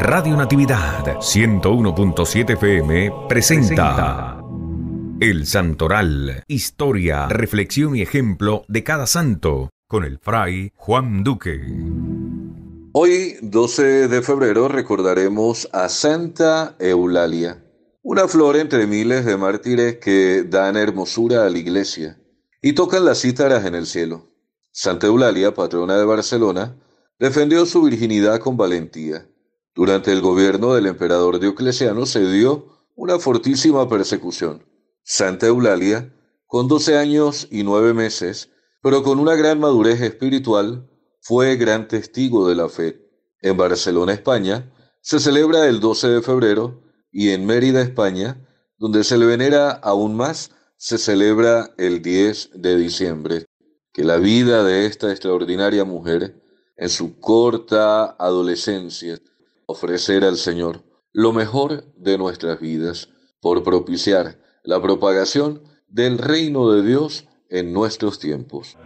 Radio Natividad 101.7 FM presenta El Santoral, historia, reflexión y ejemplo de cada santo, con el fray Juan Duque. Hoy, 12 de febrero, recordaremos a Santa Eulalia, una flor entre miles de mártires que dan hermosura a la iglesia y tocan las cítaras en el cielo. Santa Eulalia, patrona de Barcelona, defendió su virginidad con valentía durante el gobierno del emperador Diocleciano se dio una fortísima persecución. Santa Eulalia, con 12 años y 9 meses, pero con una gran madurez espiritual, fue gran testigo de la fe. En Barcelona, España, se celebra el 12 de febrero y en Mérida, España, donde se le venera aún más, se celebra el 10 de diciembre. Que la vida de esta extraordinaria mujer, en su corta adolescencia, ofrecer al Señor lo mejor de nuestras vidas por propiciar la propagación del reino de Dios en nuestros tiempos.